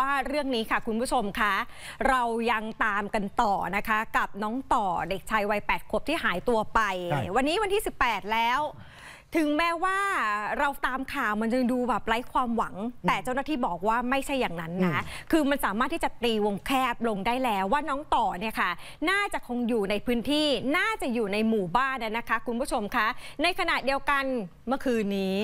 ว่าเรื่องนี้ค่ะคุณผู้ชมคะ เรายังตามกันต่อนะคะ กับน้องต่อเด็กชายวัย8ขวบที่หายตัวไป วันนี้วันที่ 18 แล้ว ถึงแม้ว่าเราตามข่าวมันจะดูแบบไร้ความหวัง แต่เจ้าหน้าที่บอกว่าไม่ใช่อย่างนั้นนะ คือมันสามารถที่จะตีวงแคบลงได้แล้วว่าน้องต่อเนี่ยค่ะ น่าจะคงอยู่ในพื้นที่ น่าจะอยู่ในหมู่บ้านนะคะ คุณผู้ชมคะ ในขณะเดียวกันเมื่อคืนนี้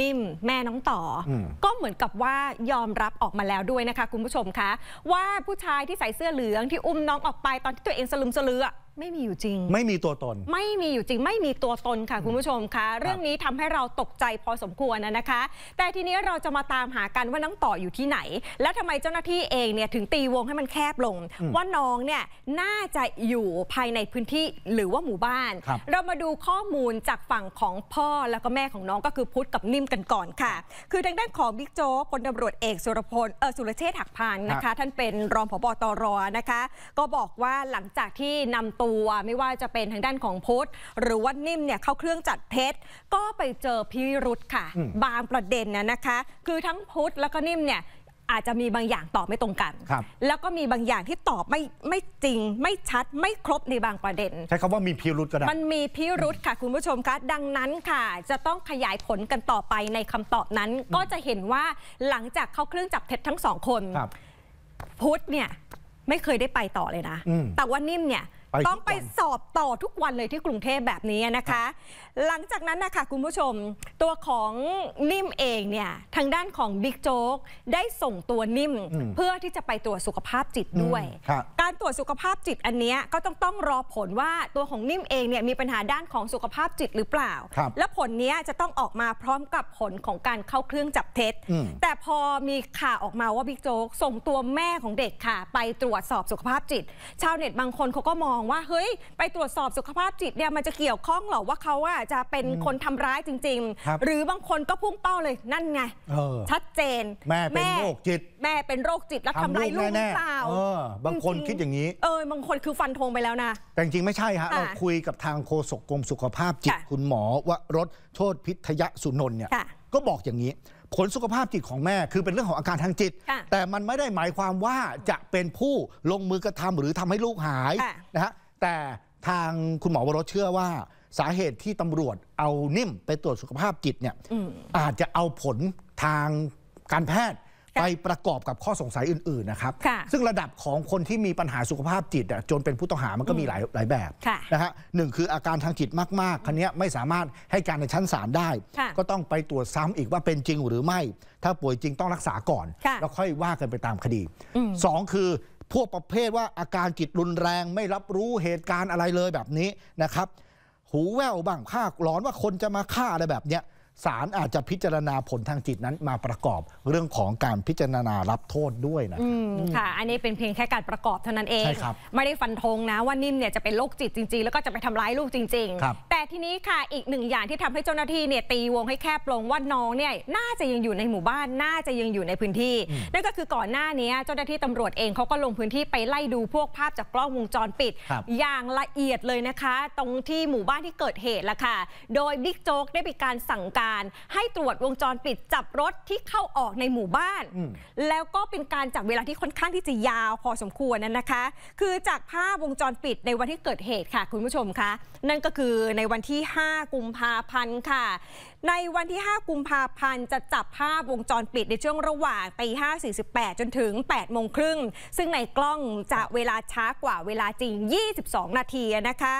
นิ่มแม่น้องต่ออก็เหมือนกับว่ายอมรับออกมาแล้วด้วยนะคะคุณผู้ชมคะ ว่าผู้ชายที่ใส่เสื้อเหลืองที่อุ้มน้องออกไปตอนที่ตัวเองสลึมสลือไม่มีอยู่จริง ไม่มีตัวตนไม่มีอยู่จริงไม่มีตัวตนค่ะคุณผู้ชมคะ เรื่องนี้ทำให้เราตกใจพอสมควรนะคะ แต่ทีนี้เราจะมาตามหากันว่าน้องต่ออยู่ที่ไหน และทำไมเจ้าหน้าที่เองเนี่ยถึงตีวงให้มันแคบลง ว่าน้องเนี่ยน่าจะอยู่ภายในพื้นที่หรือว่าหมู่บ้าน เรามาดูข้อมูลจากฝั่งของพ่อแล้วก็แม่ของน้องก็คือพุทธกับนิ่มกันก่อนค่ะ คือทางด้านของบิ๊กโจ๊กพลตารวจเอกสุรพลเออสุรเชษฐ์หักพานนะคะ ท่านเป็นรองผบตรนะคะ ก็บอกว่าหลังจากที่นำตัวตัวไม่ว่าจะเป็นทางด้านของพุทธหรือว่านิ่มเนี่ยเข้าเครื่องจัดเท็จก็ไปเจอพิรุธค่ะ บางประเด็นนะนะคะ คือทั้งพุทธแล้วก็นิ่มเนี่ยอาจจะมีบางอย่างตอบไม่ตรงกัน แล้วก็มีบางอย่างที่ตอบไม่ไม่จริง ไม่ชัดไม่ครบในบางประเด็น ใช้คำว่ามีพิรุธก็ได้มันมีพิรุธค่ะคุณผู้ชมคะ ดังนั้นค่ะจะต้องขยายผลกันต่อไปในคำตอบนั้น ก็จะเห็นว่าหลังจากเข้าเครื่องจับเท็จทั้งสองคนพุทธเนี่ยไม่เคยได้ไปต่อเลยนะ แต่ว่านิ่มเนี่ยต้องไปสอบต่อทุกวันเลยที่กรุงเทพแบบนี้นะคะ หลังจากนั้นนะคะคุณผู้ชม ตัวของนิ่มเองเนี่ยทางด้านของบิ๊กโจ๊กได้ส่งตัวนิ่มเพื่อที่จะไปตรวจสุขภาพจิตด้วย การตรวจสุขภาพจิตอันนี้ก็ต้องต้องรอผลว่าตัวของนิ่มเองเนี่ยมีปัญหาด้านของสุขภาพจิตหรือเปล่า และผลนี้จะต้องออกมาพร้อมกับผลของการเข้าเครื่องจับเท็จ แต่พอมีข่าวออกมาว่าบิ๊กโจ๊กส่งตัวแม่ของเด็กค่ะ ไปตรวจสอบสุขภาพจิตชาวเน็ตบางคนเขาก็มององว่าเฮ้ย ไปตรวจสอบสุขภาพจิตเนี่ยมันจะเกี่ยวข้องหรอว่าเขาอ่ะจะเป็นคนทำร้ายจริง ๆ หรือบางคนก็พุ่งเป้าเลยนั่นไงชัดเจนแม่เป็นโรคจิต แม่เป็นโรคจิตแล้วทำร้ายลูกหรือเปล่าบางคนคิดอย่างนี้ เออบางคนคือฟันธงไปแล้วนะแต่จริงไม่ใช่ฮะ เราคุยกับทางโฆษกกรมสุขภาพจิตคุณหมอว่ารถโชติพิทยสุนนท์เนี่ยก็บอกอย่างนี้ผลสุขภาพจิตของแม่คือเป็นเรื่องของอาการทางจิต แต่มันไม่ได้หมายความว่าจะเป็นผู้ลงมือกระทำหรือทำให้ลูกหายนะฮะแต่ทางคุณหมอวรสเชื่อว่าสาเหตุที่ตำรวจเอานิ่มไปตรวจสุขภาพจิตเนี่ยอาจจะเอาผลทางการแพทย์ไปประกอบกับข้อสงสัยอื่น ๆ นะครับ ซึ่งระดับของคนที่มีปัญหาสุขภาพจิตจนเป็นผู้ต้องหามันก็มีหลายหลายแบบนะฮะหนึ่งคืออาการทางจิตมากๆ คันนี้ไม่สามารถให้การในชั้นศาลได้ ก็ต้องไปตรวจซ้ำอีกว่าเป็นจริงหรือไม่ ถ้าป่วยจริงต้องรักษาก่อน แล้วค่อยว่ากันไปตามคดี 2 คือ พวกประเภทว่าอาการจิตรุนแรง ไม่รับรู้เหตุการณ์อะไรเลยแบบนี้นะครับ หูแว่วบ้างภาคหลอนว่าคนจะมาฆ่าอะไรแบบเนี้ยศาลอาจจะพิจารณาผลทางจิตนั้นมาประกอบเรื่องของการพิจารณารับโทษด้วยนะค่ะ อันนี้เป็นเพียงแค่การประกอบเท่านั้นเองไม่ได้ฟันธงนะว่านิ่มเนี่ยจะเป็นโรคจิตจริงๆ แล้ว ก็จะไปทำร้ายลูกจริงๆแต่ทีนี้ค่ะอีกหนึ่งอย่างที่ทำให้เจ้าหน้าที่เนี่ยตีวงให้แคบลง ว่าน้องเนี่ยน่าจะยังอยู่ในหมู่บ้านน่าจะยังอยู่ในพื้นที่ นั่นก็คือก่อนหน้านี้เจ้าหน้าที่ตำรวจเองเขาก็ลงพื้นที่ไปไล่ดูพวกภาพจากกล้องวงจรปิด อย่างละเอียดเลยนะคะ ตรงที่หมู่บ้านที่เกิดเหตุละค่ะโดยบิ๊กโจ๊กได้มีการสั่งการการให้ตรวจวงจรปิดจับรถที่เข้าออกในหมู่บ้าน แล้วก็เป็นการจับเวลาที่ค่อนข้างที่จะยาวพอสมควรนั่นนะคะ คือจากภาพวงจรปิดในวันที่เกิดเหตุค่ะคุณผู้ชมคะนั่นก็คือในวันที่ 5 กุมภาพันธ์ค่ะ ในวันที่ 5 กุมภาพันธ์จะจับภาพวงจรปิดในช่วงระหว่างตี5.48จนถึง8โมงครึ่งซึ่งในกล้องจะเวลาช้ากว่าเวลาจริง 22 นาทีนะคะ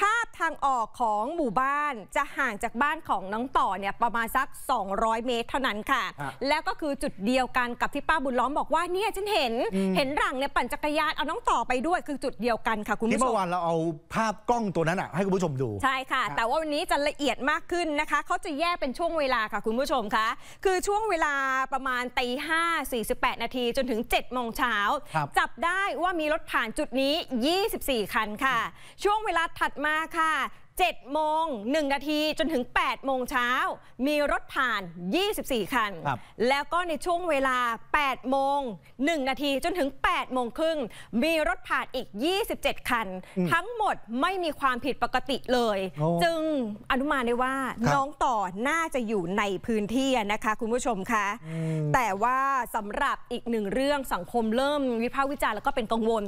ภาพทางออกของหมู่บ้านจะห่างจากบ้านของน้องต่อเนี่ยประมาณสัก 200 เมตรเท่านั้นค่ะ แล้วก็คือจุดเดียวกันกับที่ป้าบุญล้อมบอกว่าเนี่ยฉันเห็น เห็นหลังเนี่ยปั่นจักรยาน เอาน้องต่อไปด้วยคือจุดเดียวกันค่ะคุณผู้ชมที่เมื่อวานเราเอาภาพกล้องตัวนั้นอ่ะให้คุณผู้ชมดู ใช่ค่ะ แต่ว่าวันนี้จะละเอียดมากขึ้นนะคะ เขาจะแยกเป็นช่วงเวลาค่ะคุณผู้ชมคะ คือช่วงเวลาประมาณตีห้าสี่สิบแปดนาทีจนถึง7จ็ดโมงเช้าจับได้ว่ามีรถผ่านจุดนี้ 24 คันค่ะ ช่วงเวลาถัดมาค่ะ7โมง1นาทีจนถึง8โมงเช้า มีรถผ่าน 24 คัน แล้วก็ในช่วงเวลา 8 โมง1นาทีจนถึง 8 โมงครึ่ง มีรถผ่านอีก 27 คัน ทั้งหมดไม่มีความผิดปกติเลย จึงอนุมานได้ว่าน้องต่อน่าจะอยู่ในพื้นที่นะคะ คุณผู้ชมคะแต่ว่าสำหรับอีกหนึ่งเรื่องสังคมเริ่มวิพากษ์วิจารณ์แล้วก็เป็นกังวล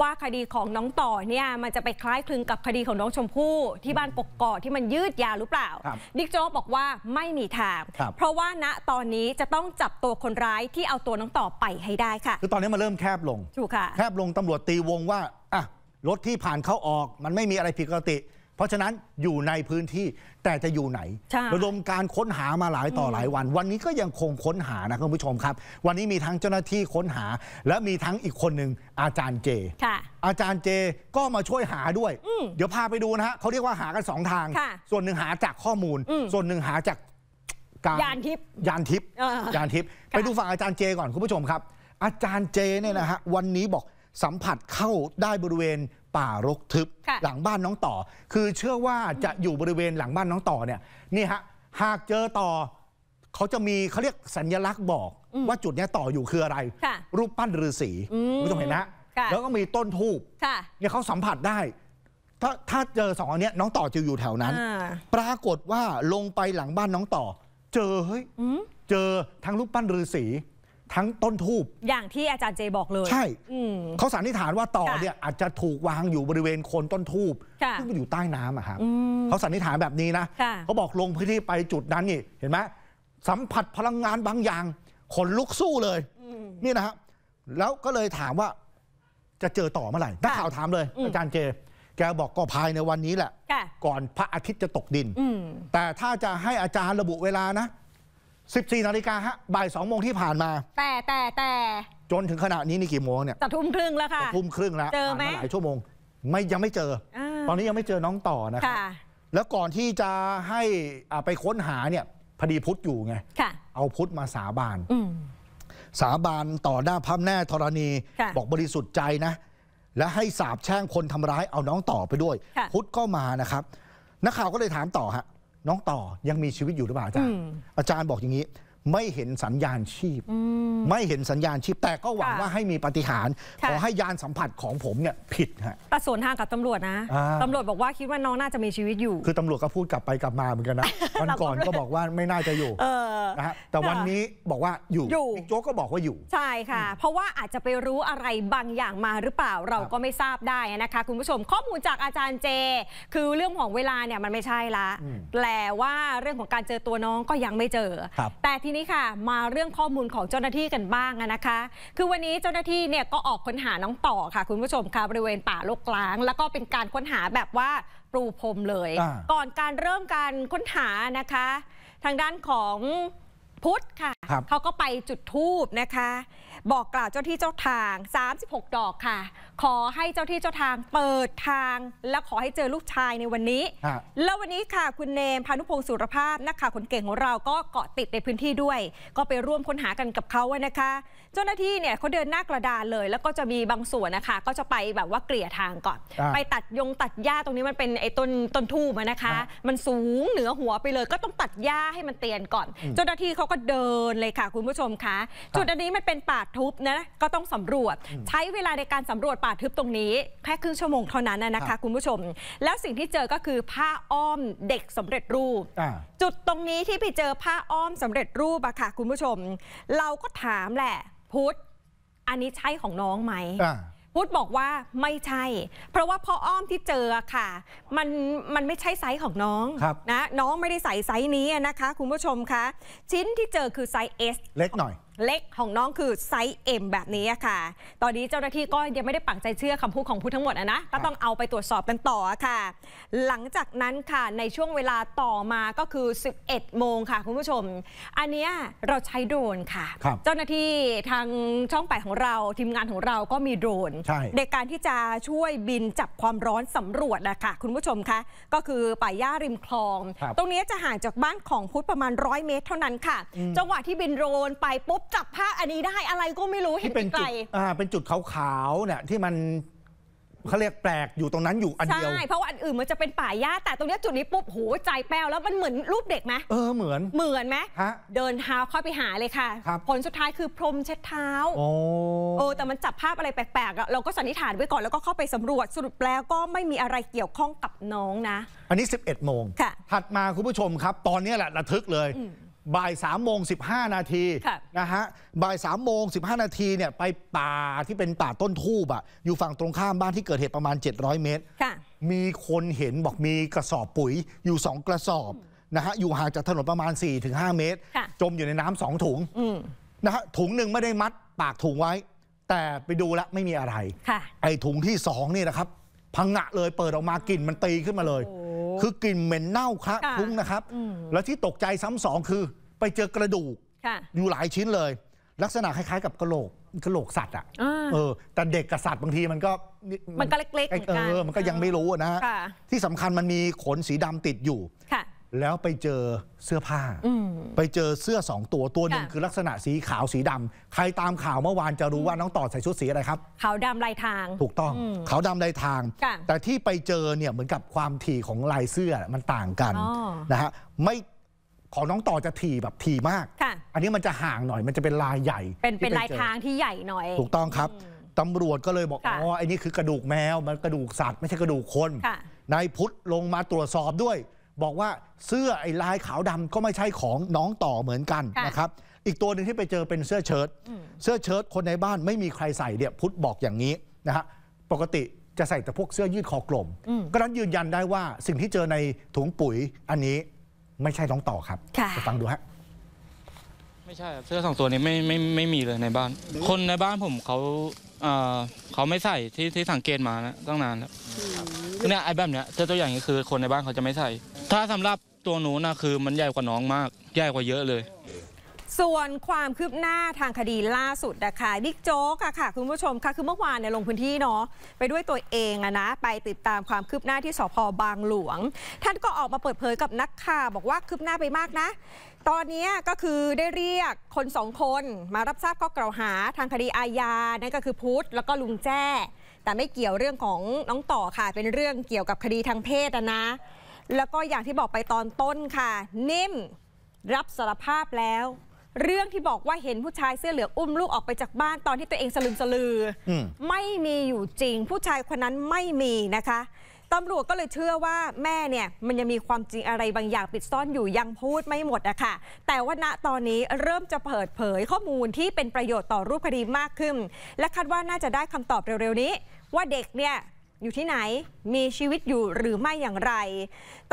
ว่าคดีของน้องต่อเนี่ยมันจะไปคล้ายคลึงกับคดีของน้องชมพู่ที่บ้านปกกอที่มันยืดยาวหรือเปล่าบิ๊กโจ๊กบอกว่าไม่มีทาง เพราะว่า ณตอนนี้จะต้องจับตัวคนร้ายที่เอาตัวน้องต่อไปให้ได้ค่ะคือตอนนี้มันเริ่มแคบลงถูกค่ะ แคบลงตำรวจตีวงว่าอ่ะรถที่ผ่านเข้าออก มันไม่มีอะไรผิดปกติเพราะฉะนั้นอยู่ในพื้นที่แต่จะอยู่ไหนระดมการค้นหามาหลายต่อหลายวัน วันนี้ก็ยังคงค้นหานะคุณผู้ชมครับ วันนี้มีทั้งเจ้าหน้าที่ค้นหา และมีทั้งอีกคนหนึ่ง อาจารย์เจ อาจารย์เจก็มาช่วยหาด้วย เดี๋ยวพาไปดูนะฮะเขาเรียกว่าหากันสองทาง ส่วนหนึ่งหาจากข้อมูลส่วนหนึ่งหาจากการยานทิพย์ยานทิพย์ยานทิพย์ไปดูฝั่งอาจารย์เจก่อนคุณผู้ชมครับ อาจารย์เจเนี่ยนะฮะวันนี้บอกสัมผัสเข้าได้บริเวณป่ารกทึบหลังบ้านน้องต่อ คือเชื่อว่าจะอยู่บริเวณหลังบ้านน้องต่อเนี่ยนี่ฮะหากเจอต่อ เขาจะมีเขาเรียกสัญลักษณ์บอก ว่าจุดนี้ต่ออยู่คืออะไร รูปปั้นฤาษีคุณผู้ชมเห็นนะแล้วก็มีต้นทูบเนี่ยเขาสัมผัสได้ ถ้าถ้าเจอสองอันนี้น้องต่อจะอยู่แถวนั้น ปรากฏว่าลงไปหลังบ้านน้องต่อ เจอเฮ้ยเจอทั้งรูปปั้นฤาษีทั้งต้นทูบอย่างที่อาจารย์เจบอกเลย ใช่เขาสันนิษฐานว่าต่อเนี่ย อาจจะถูกวางอยู่บริเวณโคนต้นทูบซึ่งมันอยู่ใต้น้ำอะครับเขาสันนิษฐานแบบนี้นะเขาบอกลงพื้นที่ไปจุดนั้นนี่เห็นไหมสัมผัสพลังงานบางอย่างขนลุกสู้เลยนี่นะครับแล้วก็เลยถามว่าจะเจอต่อเมื่อไหร่นักข่าวถามเลย อาจารย์เจ แกบอกก็ภายในวันนี้แหละก่อนพระอาทิตย์จะตกดินแต่ถ้าจะให้อาจารย์ระบุเวลานะ14นาฬิกาฮะบ่าย2โมงที่ผ่านมา แต่แต่แต่จนถึงขณะนี้นี่กี่โมงเนี่ยจะทุ่มครึ่งแล้วค่ะจะทุ่มครึ่งแล้วเจอไหมหลายชั่วโมง ไม่ยังไม่เจอ ตอนนี้ยังไม่เจอน้องต่อนะครับแล้วก่อนที่จะให้ไปค้นหาเนี่ยพอดีพุทธอยู่ไงเอาพุทธมาสาบาน สาบานต่อหน้าพระแม่ธรณี บอกบริสุทธิ์ใจนะ และให้สาบแช่งคนทำร้ายเอาน้องต่อไปด้วย พุทธก็มานะครับนักข่าวก็เลยถามต่อฮะน้องต่อยังมีชีวิตอยู่หรือเปล่าอาจารย์อาจารย์บอกอย่างนี้ ไม่เห็นสัญญาณชีพไม่เห็นสัญญาณชีพแต่ก็หวังว่าให้มีปฏิหารขอให้ยานสัมผัสของผมเนี่ย ผิดฮะแต่ส่วนทางกับตำรวจนะตำรวจบอกว่าคิดว่าน้องน่าจะมีชีวิตอยู่ คือตำรวจก็พูดกลับไปกลับมาเหมือนกันนะวันก่อนก็บอกว่าไม่น่าจะอยู่อนะฮะแต่วันนี้บอกว่าอยู่ยโจ๊กก็บอกว่าอยู่ ใช่ค่ะ เพราะว่าอาจจะไปรู้อะไรบางอย่างมาหรือเปล่าเราก็ไม่ทราบได้นะคะ คุณผู้ชมข้อมูลจากอาจารย์เจ คือเรื่องของเวลาเนี่ยมันไม่ใช่ละแต่ว่าเรื่องของการเจอตัวน้องก็ยังไม่เจอ แต่ทีนี้ค่ะมาเรื่องข้อมูลของเจ้าหน้าที่กันบ้างนะคะ คือวันนี้เจ้าหน้าที่เนี่ยก็ออกค้นหาน้องต่อค่ะ คุณผู้ชมค่ะบริเวณป่าลกลางแล้วก็เป็นการค้นหาแบบว่าปรูพรมเลย ก่อนการเริ่มการค้นหานะคะทางด้านของพุทธค่ะเขาก็ไปจุดทูบนะคะ บอกกล่าวเจ้าที่เจ้าทาง 36 ดอกค่ะ ขอให้เจ้าที่เจ้าทางเปิดทาง และขอให้เจอลูกชายในวันนี้ แล้ววันนี้ค่ะ คุณเนมพานุพงศ์สุรภาพนักข่าวคนเก่งของเราก็เกาะติดในพื้นที่ด้วย ก็ไปร่วมค้นหากันกับเขานะคะ เจ้าหน้าที่เนี่ยเขาเดินหน้ากระดานเลย แล้วก็จะมีบางส่วนนะคะก็จะไปแบบว่าเกลี่ยทางก่อน ไปตัดยงตัดหญ้าตรงนี้มันเป็นไอ้ต้นต้นทูบนะคะ มันสูงเหนือหัวไปเลย ก็ต้องตัดหญ้าให้มันเตียนก่อน เจ้าหน้าที่เขาก็เดินนเลยค่ะคุณผู้ชมคะ จุดอันนี้มันเป็นป่าทึบนะก็ต้องสำรวจ ใช้เวลาในการสำรวจป่าทึบตรงนี้ แค่ครึ่งชั่วโมงเท่านั้นนะคะ คุณผู้ชม แล้วสิ่งที่เจอก็คือผ้าอ้อมเด็กสำเร็จรูปจุดตรงนี้ที่ไปเจอผ้าอ้อมสำเร็จรูปอะค่ะคุณผู้ชม เราก็ถามแหละ พุทธอันนี้ใช่ของน้องไหมพุทธบอกว่าไม่ใช่ เพราะว่าพ่ออ้อมที่เจอค่ะมันมันไม่ใช่ไซส์ของน้องนะน้องไม่ได้ใส่ไซส์นี้นะคะคุณผู้ชมคะ ชิ้นที่เจอคือไซส์ S เล็กหน่อยเล็กของน้องคือไซส์เอ็มแบบนี้ค่ะ ตอนนี้เจ้าหน้าที่ก็ยังไม่ได้ปักใจเชื่อคำพูดของผู้ทั้งหมดนะ ก็ต้องเอาไปตรวจสอบกันต่อค่ะ หลังจากนั้นค่ะ ในช่วงเวลาต่อมาก็คือ 11โมงค่ะคุณผู้ชม อันนี้เราใช้โดรนค่ะ เจ้าหน้าที่ทางช่องแปของเราทีมงานของเราก็มีโดรนใในการที่จะช่วยบินจับความร้อนสำรวจนะคะคุณผู้ชมคะ ก็คือป่าย่าริมคลอง ตรงนี้จะห่างจากบ้านของพุทธประมาณ 100 เมตรเท่านั้นค่ะ จังหวะที่บินโดรนไปปุ๊บจับภาพอันนี้ได้อะไรก็ไม่รู้เห็นที่เป็นไกจุลดอ่าเป็นจุดขาวๆเนี่ยที่มันเขาเรียกแปลกอยู่ตรงนั้นอยู่อันเดียวใช่เพราะว่าอันอื่นมันจะเป็นป่าหญ้าแต่ตรงเนี้ยจุดนี้ปุ๊บโหใจแป้วแล้วมันเหมือนรูปเด็กไหมเออเหมือนเหมือนไหมฮะเดินเท้าเข้าไปหาเลยค่ะ ผลสุดท้ายคือพรมเช็ดเท้าโอ้แต่มันจับภาพอะไรแปลกๆอะเราก็สันนิษฐานไว้ก่อนแล้วก็เข้าไปสำรวจสรุปแล้วก็ไม่มีอะไรเกี่ยวข้องกับน้องนะ อันนี้ 11โมงค่ะ ถัดมาคุณผู้ชมครับ ตอนนี้แหละระทึกเลยบ่าย3ามโมงสินาทีนะฮะบ่าย3ามโมงสินาทีเนี่ยไปป่าที่เป็นป่าต้นทูบอะอยู่ฝั่งตรงข้ามบ้านที่เกิดเหตุประมาณ 700 เมตร มีคนเห็นบอกมีกระสอบปุ๋ยอยู่ 2 กระสอบนะฮะอยู่ห่างจากถนนประมาณ 4-5 เมตร จมอยู่ในน้ำสองถุงนะฮะถุงหนึ่งไม่ได้มัดปากถุงไว้ แต่ไปดูแล้วไม่มีอะไรไอ้ถุงที่สองนี่นะครับ พังงะเลยเปิดออกมากลิ่นมันตีขึ้นมาเลยคือกลิ่นเหม็นเน่าคะคะพุ้งนะครับ แล้วที่ตกใจซ้ำสองคือไปเจอกระดูก ค่ะ อยู่หลายชิ้นเลย ลักษณะคล้ายๆกับกระโหลก กระโหลกสัตว์อ่ะ เออ แต่เด็กกับสัตว์บางทีมันก็ มันก็เล็กๆเอนเออ มันก็ยังไม่รู้นะฮะะที่สำคัญมันมีขนสีดำติดอยู่ ค่ะแล้วไปเจอเสื้อผ้า ไปเจอเสื้อสองตัวตัวหนึ่งคือลักษณะสีขาวสีดำ ใครตามข่าวเมื่อวานจะรู้ว่าน้องต่อใส่ชุดสีอะไรครับขาวดำลายทางถูกต้องขาวดำลายทาง แต่ที่ไปเจอเนี่ยเหมือนกับความถี่ของลายเสื้อมันต่างกันนะฮะไม่ของน้องต่อจะถี่แบบถี่มาก อันนี้มันจะห่างหน่อยมันจะเป็นลายใหญ่ เป็นเป็นลายทางที่ใหญ่หน่อย ถูกต้องครับตำรวจก็เลยบอกอ๋อไอ้นี่คือกระดูกแมวมันกระดูกสัตว์ไม่ใช่กระดูกคนนายพุทธลงมาตรวจสอบด้วยบอกว่าเสื้อไอ้ลายขาวดำก็ไม่ใช่ของน้องต่อเหมือนกันนะครับ อีกตัวหนึ่งที่ไปเจอเป็นเสื้อเชิ้ตเสื้อเชิ้ตคนในบ้านไม่มีใครใส่เนี่ยพุทธบอกอย่างนี้นะฮะปกติจะใส่แต่พวกเสื้อยืดคอกลม ก็นั้นยืนยันได้ว่าสิ่งที่เจอในถุงปุ๋ยอันนี้ไม่ใช่น้องต่อครับไปฟังดูฮะไม่ใช่เสื้อสองตัวนี้ไม่ไม่ไม่มีเลยในบ้านคนในบ้านผมเขาเขาไม่ใส่ที่ที่สังเกตมานะตั้งนานแล้วเนี่ยไอ้แบบเนี้ยถ้าตัวอย่างนี้คือคนในบ้านเขาจะไม่ใส่ ถ้าสำหรับตัวหนูนะคือมันใหญ่กว่าน้องมากใหญ่กว่าเยอะเลย ส่วนความคืบหน้าทางคดีล่าสุดนะคะบิ๊กโจ๊กอะค่ะคุณผู้ชมค่ะคือเมื่อวานเนี่ยลงพื้นที่เนาะไปด้วยตัวเองอะนะไปติดตามความคืบหน้าที่สพบางหลวง ท่านก็ออกมาเปิดเผยกับนักข่าวบอกว่าคืบหน้าไปมากนะ ตอนนี้ก็คือได้เรียกคนสองคนมารับทราบข้อกล่าวหาทางคดีอาญานั่นก็คือพุทธแล้วก็ลุงแจ้แต่ไม่เกี่ยวเรื่องของน้องต่อค่ะ เป็นเรื่องเกี่ยวกับคดีทางเพศนะ แล้วก็อย่างที่บอกไปตอนต้นค่ะ นิ่มรับสารภาพแล้ว เรื่องที่บอกว่าเห็นผู้ชายเสื้อเหลืองอุ้มลูกออกไปจากบ้านตอนที่ตัวเองสลืมสลือ ไม่มีอยู่จริง ผู้ชายคนนั้นไม่มีนะคะตำรวจก็เลยเชื่อว่าแม่เนี่ยมันยังมีความจริงอะไรบางอย่างปิดซ่อนอยู่ยังพูดไม่หมดอะค่ะ แต่ว่าณตอนนี้เริ่มจะเปิดเผยข้อมูลที่เป็นประโยชน์ต่อรูปคดีมากขึ้น และคาดว่าน่าจะได้คำตอบเร็วๆนี้ว่าเด็กเนี่ยอยู่ที่ไหนมีชีวิตอยู่หรือไม่อย่างไร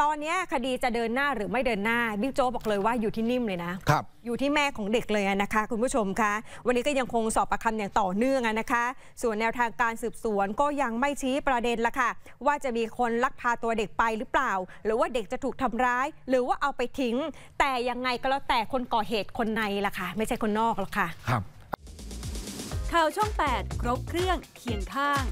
ตอนนี้คดีจะเดินหน้าหรือไม่เดินหน้าบิ๊กโจ้บอกเลยว่าอยู่ที่นิ่มเลยนะครับอยู่ที่แม่ของเด็กเลยนะคะ คุณผู้ชมคะวันนี้ก็ยังคงสอบปากคำอย่างต่อเนื่องนะคะ ส่วนแนวทางการสืบสวนก็ยังไม่ชี้ประเด็นละค่ะว่าจะมีคนลักพาตัวเด็กไปหรือเปล่า หรือว่าเด็กจะถูกทำร้าย หรือว่าเอาไปทิ้ง แต่ยังไงก็แล้วแต่คนก่อเหตุคนในละค่ะ ไม่ใช่คนนอกหรอกค่ะครับข่าวช่อง8 ครบเครื่องเคียงข้าง